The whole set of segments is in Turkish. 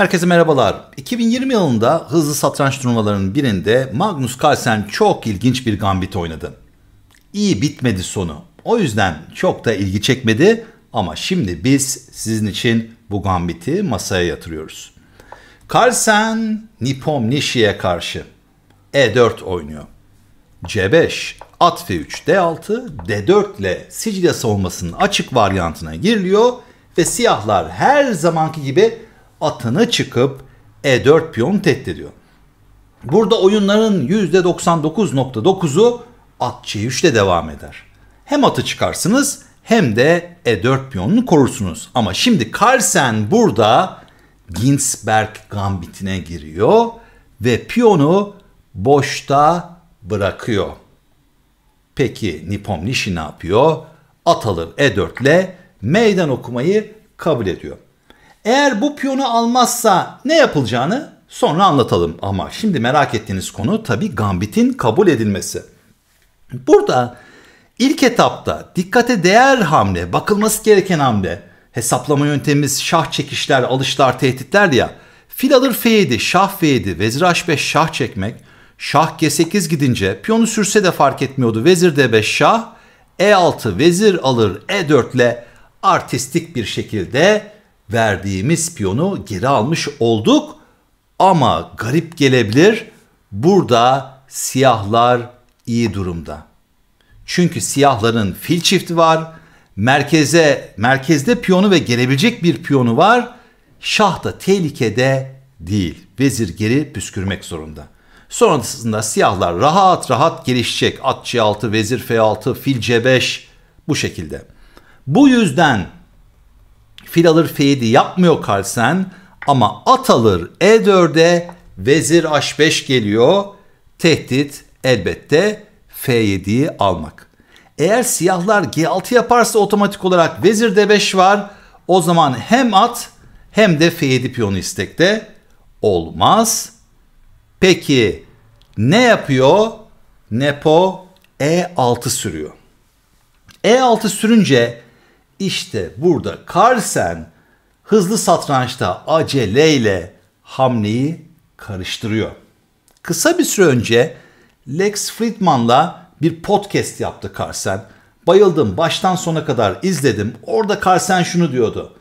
Herkese merhabalar. 2020 yılında hızlı satranç turnuvalarının birinde Magnus Carlsen çok ilginç bir gambit oynadı. İyi bitmedi sonu. O yüzden çok da ilgi çekmedi ama şimdi biz sizin için bu gambiti masaya yatırıyoruz. Carlsen Nipom Nishi'ye karşı E4 oynuyor. C5, at F3, D6, D4 ile Sicilya savunmasının açık varyantına giriliyor ve siyahlar her zamanki gibi atını çıkıp E4 piyon tehdit Burada oyunların %99.9'u at C3'le devam eder. Hem atı çıkarsınız hem de E4 piyonunu korursunuz. Ama şimdi Carlsen burada Ginsberg gambitine giriyor ve piyonu boşta bırakıyor. Peki Nipom ne yapıyor? At alır E4 ile meydan okumayı kabul ediyor. Eğer bu piyonu almazsa ne yapılacağını sonra anlatalım ama şimdi merak ettiğiniz konu tabi Gambit'in kabul edilmesi. Burada ilk etapta dikkate değer hamle, bakılması gereken hamle, hesaplama yöntemimiz şah çekişler, alışlar, tehditler ya. Fil alır F7, şah F7, vezir H5 şah çekmek. Şah G8 gidince piyonu sürse de fark etmiyordu. Vezir D5 şah, E6 vezir alır E4 ile artistik bir şekilde verdiğimiz piyonu geri almış olduk ama garip gelebilir burada siyahlar iyi durumda. Çünkü siyahların fil çifti var. Merkeze, merkezde piyonu ve gelebilecek bir piyonu var. Şah da tehlikede değil. Vezir geri püskürmek zorunda. Sonrasında siyahlar rahat rahat gelişecek. At C6, vezir F6, fil C5 bu şekilde. Bu yüzden fil alır F7 yapmıyor Carlsen ama at alır E4'e vezir H5 geliyor. Tehdit elbette F7'yi almak. Eğer siyahlar G6 yaparsa otomatik olarak vezir D5 var. O zaman hem at hem de F7 piyonu istekte olmaz. Peki ne yapıyor? Nepo E6 sürüyor. E6 sürünce işte burada Carlsen hızlı satrançta aceleyle hamleyi karıştırıyor. Kısa bir süre önce Lex Friedman'la bir podcast yaptı Carlsen. Bayıldım baştan sona kadar izledim. Orada Carlsen şunu diyordu.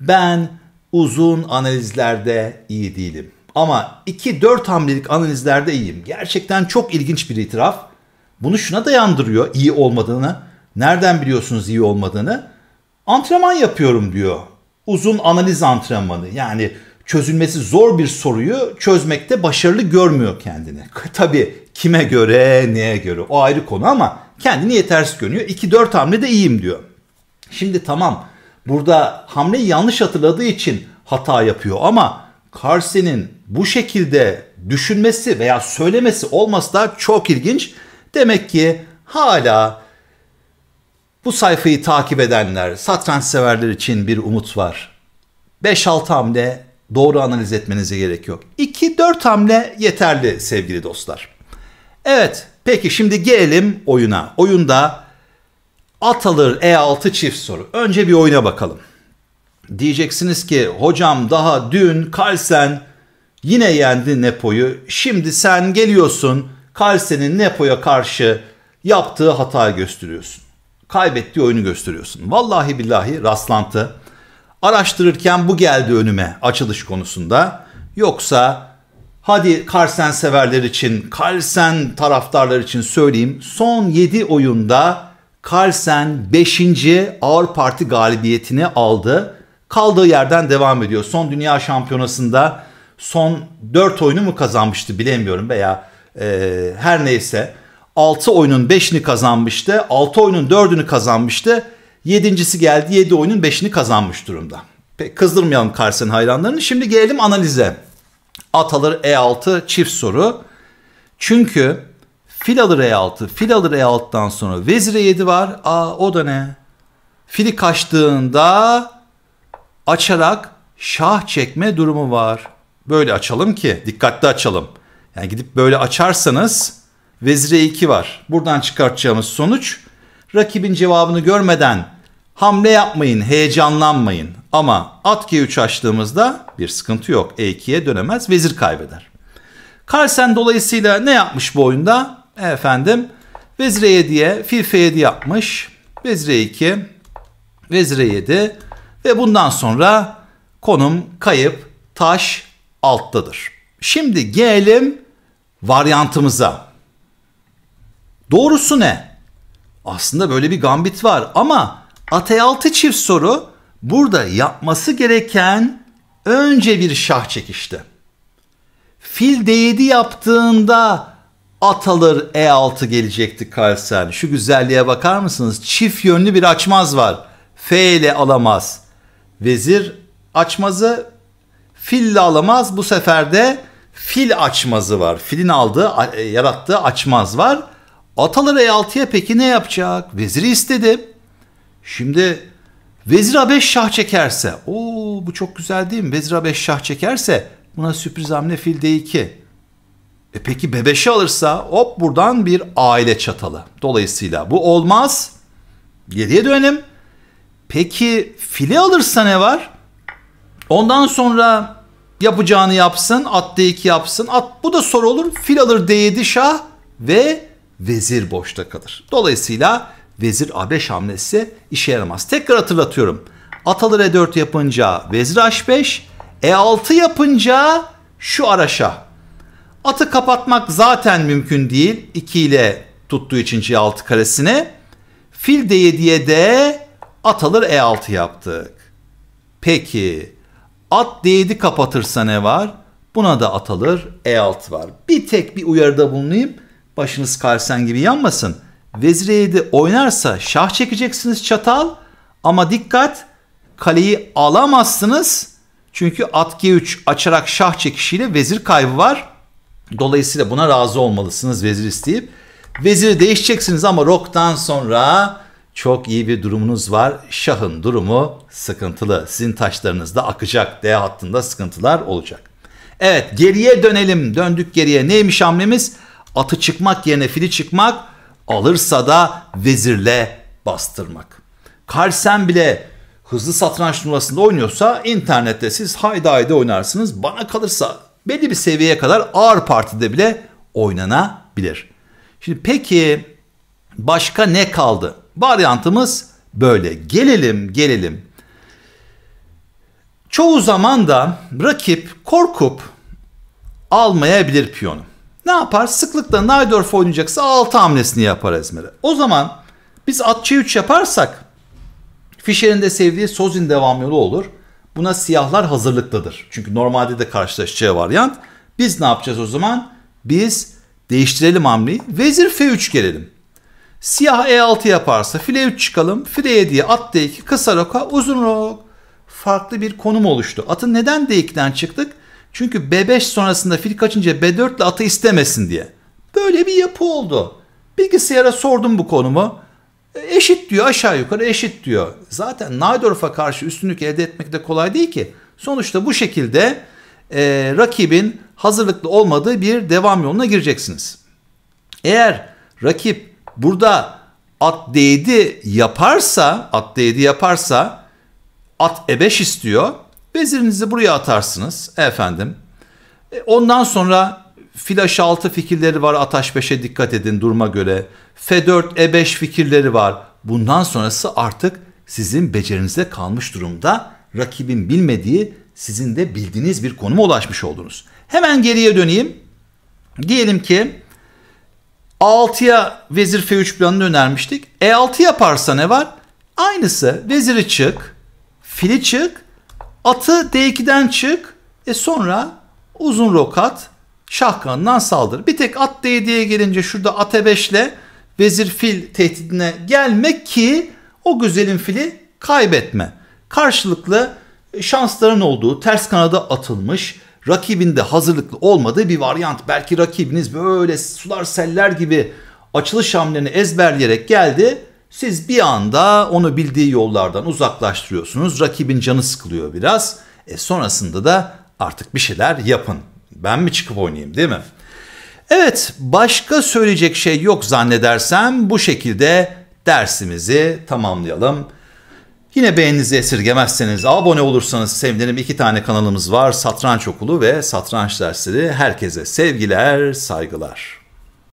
Ben uzun analizlerde iyi değilim. Ama 2-4 hamlelik analizlerde iyiyim. Gerçekten çok ilginç bir itiraf. Bunu şuna dayandırıyor iyi olmadığını. Nereden biliyorsunuz iyi olmadığını? Antrenman yapıyorum diyor. Uzun analiz antrenmanı. Yani çözülmesi zor bir soruyu çözmekte başarılı görmüyor kendini. Tabii kime göre, neye göre o ayrı konu ama kendini yetersiz görüyor. 2-4 de iyiyim diyor. Şimdi tamam burada hamleyi yanlış hatırladığı için hata yapıyor ama Carsen'in bu şekilde düşünmesi veya söylemesi olması da çok ilginç. Demek ki hala bu sayfayı takip edenler, satranç severler için bir umut var. 5-6 hamle doğru analiz etmenize gerek yok. 2-4 hamle yeterli sevgili dostlar. Evet, peki şimdi gelelim oyuna. Oyunda at alır E6 çift soru. Önce bir oyuna bakalım. Diyeceksiniz ki hocam daha dün Carlsen yine yendi Nepo'yu. Şimdi sen geliyorsun Carlsen'in Nepo'ya karşı yaptığı hatayı gösteriyorsun kaybettiği oyunu gösteriyorsun. Vallahi billahi rastlantı. Araştırırken bu geldi önüme açılış konusunda. Yoksa hadi Carlsen severler için, Carlsen taraftarlar için söyleyeyim. Son 7 oyunda Carlsen 5. Ağır Parti galibiyetini aldı. Kaldığı yerden devam ediyor. Son Dünya Şampiyonası'nda son 4 oyunu mu kazanmıştı bilemiyorum veya e, her neyse. 6 oyunun 5'ini kazanmıştı. 6 oyunun 4'ünü kazanmıştı. 7.si geldi 7 oyunun 5'ini kazanmış durumda. Pek kızdırmayalım Carson hayranlarını. Şimdi gelelim analize. At alır E6 çift soru. Çünkü fil alır E6. Fil alır E6'dan sonra vezir E7 var. Aa o da ne? Fili kaçtığında açarak şah çekme durumu var. Böyle açalım ki dikkatli açalım. Yani gidip böyle açarsanız vezire 2 var. Buradan çıkartacağımız sonuç rakibin cevabını görmeden hamle yapmayın, heyecanlanmayın. Ama at G3 açtığımızda bir sıkıntı yok. E2'ye dönemez, vezir kaybeder. Carlsen dolayısıyla ne yapmış bu oyunda? E efendim vezir E7'ye, fil F7 yapmış. Vezir E2, vezir E7 ve bundan sonra konum kayıp taş alttadır. Şimdi gelelim varyantımıza. Doğrusu ne? Aslında böyle bir gambit var ama ate altı çift soru burada yapması gereken önce bir şah çekişti. Fil D7 yaptığında at e alır E6 gelecekti Carlsen. Şu güzelliğe bakar mısınız? Çift yönlü bir açmaz var. F ile alamaz. Vezir açmazı fil ile alamaz. Bu sefer de fil açmazı var. Filin aldığı, yarattığı açmaz var. Atalar E6'ya peki ne yapacak? Veziri istedi. Şimdi vezir A5 şah çekerse. o bu çok güzel değil mi? Vezir A5 şah çekerse buna sürpriz hamle fil D2. E peki bebeşi alırsa hop buradan bir aile çatalı. Dolayısıyla bu olmaz. Geriye dönelim. Peki fili alırsa ne var? Ondan sonra yapacağını yapsın. At D2 yapsın. At bu da soru olur. Fil alır D7 şah ve vezir boşta kalır. Dolayısıyla vezir A5 hamlesi işe yaramaz. Tekrar hatırlatıyorum. Atalar E4 yapınca vezir H5, E6 yapınca şu araşa. Atı kapatmak zaten mümkün değil. 2 ile tuttuğu için C6 karesini. Fil D7'ye de at alır E6 yaptık. Peki at D7 kapatırsa ne var? Buna da at alır E6 var. Bir tek bir uyarıda bulunayım. Başınız Karsen gibi yanmasın. Vezir e oynarsa şah çekeceksiniz çatal. Ama dikkat kaleyi alamazsınız. Çünkü at G3 açarak şah çekişiyle vezir kaybı var. Dolayısıyla buna razı olmalısınız vezir isteyip. Veziri değişeceksiniz ama roktan sonra çok iyi bir durumunuz var. Şahın durumu sıkıntılı. Sizin taşlarınızda akacak. D hattında sıkıntılar olacak. Evet geriye dönelim. Döndük geriye. Neymiş hamlemiz? atı çıkmak yerine fili çıkmak, alırsa da vezirle bastırmak. Karsen bile hızlı satranç turnuvasında oynuyorsa internette siz hayda hayda oynarsınız. Bana kalırsa belli bir seviyeye kadar ağır partide bile oynanabilir. Şimdi peki başka ne kaldı? Varyantımız böyle. Gelelim gelelim. Çoğu zaman da rakip korkup almayabilir piyonu. Ne yapar? Sıklıkla Najdorf oynayacaksa 6 hamlesini yapar Ezmer'e. O zaman biz at C3 yaparsak Fischer'in de sevdiği Sozin devam yolu olur. Buna siyahlar hazırlıklıdır. Çünkü normalde de karşılaşacağı varyant. Biz ne yapacağız o zaman? Biz değiştirelim hamleyi. Vezir F3 gelelim. Siyah E6 yaparsa file 3 çıkalım. File 7'ye at D2 kısa roka uzun rok. Farklı bir konum oluştu. Atın neden D2'den çıktık? Çünkü B5 sonrasında fil kaçınca B4 ile atı istemesin diye. Böyle bir yapı oldu. Bilgisayara sordum bu konumu. E, eşit diyor aşağı yukarı eşit diyor. Zaten Najdorf'a karşı üstünlük elde etmek de kolay değil ki. Sonuçta bu şekilde e, rakibin hazırlıklı olmadığı bir devam yoluna gireceksiniz. Eğer rakip burada at D7 yaparsa, at D7 yaparsa at E5 istiyor vezirinizi buraya atarsınız efendim. E, ondan sonra flash 6 fikirleri var. Ataş 5'e dikkat edin duruma göre. F4, E5 fikirleri var. Bundan sonrası artık sizin becerinize kalmış durumda. Rakibin bilmediği, sizin de bildiğiniz bir konuma ulaşmış oldunuz. Hemen geriye döneyim. Diyelim ki 6'ya vezir F3 planını önermiştik. E6 yaparsa ne var? Aynısı. Veziri çık, fili çık, Atı D2'den çık. E sonra uzun rokat şahkanından saldır. Bir tek at D7'ye gelince şurada at E5 ile vezir fil tehdidine gelmek ki o güzelin fili kaybetme. Karşılıklı e, şansların olduğu ters kanada atılmış rakibinde hazırlıklı olmadığı bir varyant. Belki rakibiniz böyle sular seller gibi açılış hamlelerini ezberleyerek geldi. Siz bir anda onu bildiği yollardan uzaklaştırıyorsunuz. Rakibin canı sıkılıyor biraz. E sonrasında da artık bir şeyler yapın. Ben mi çıkıp oynayayım değil mi? Evet başka söyleyecek şey yok zannedersem bu şekilde dersimizi tamamlayalım. Yine beğeninizi esirgemezseniz, abone olursanız sevinirim. İki tane kanalımız var. Satranç Okulu ve Satranç Dersleri. Herkese sevgiler, saygılar.